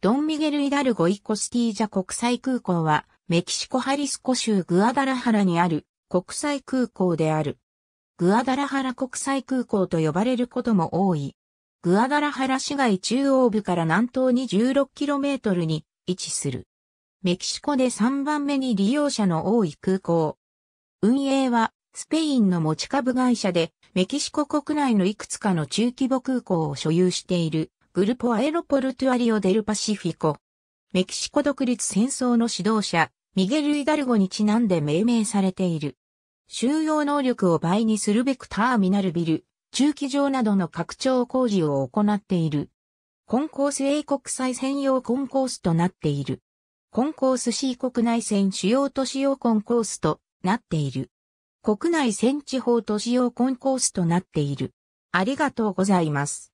ドン・ミゲル・イダルゴ・イコスティージャ国際空港は、メキシコ・ハリスコ州グアダラハラにある国際空港である。グアダラハラ国際空港と呼ばれることも多い。グアダラハラ市街中央部から南東に 16km に位置する。メキシコで3番目に利用者の多い空港。運営はスペインの持ち株会社でメキシコ国内のいくつかの中規模空港を所有しているグルポアエロポルトゥアリオデルパシフィコ。メキシコ独立戦争の指導者、ミゲル・イダルゴにちなんで命名されている。収容能力を倍にするべくターミナルビル、駐機場などの拡張工事を行っている。コンコース A 国際専用コンコースとなっている。コンコース C 国内線主要都市用コンコースとなっている。国内線地方都市用コンコースとなっている。ありがとうございます。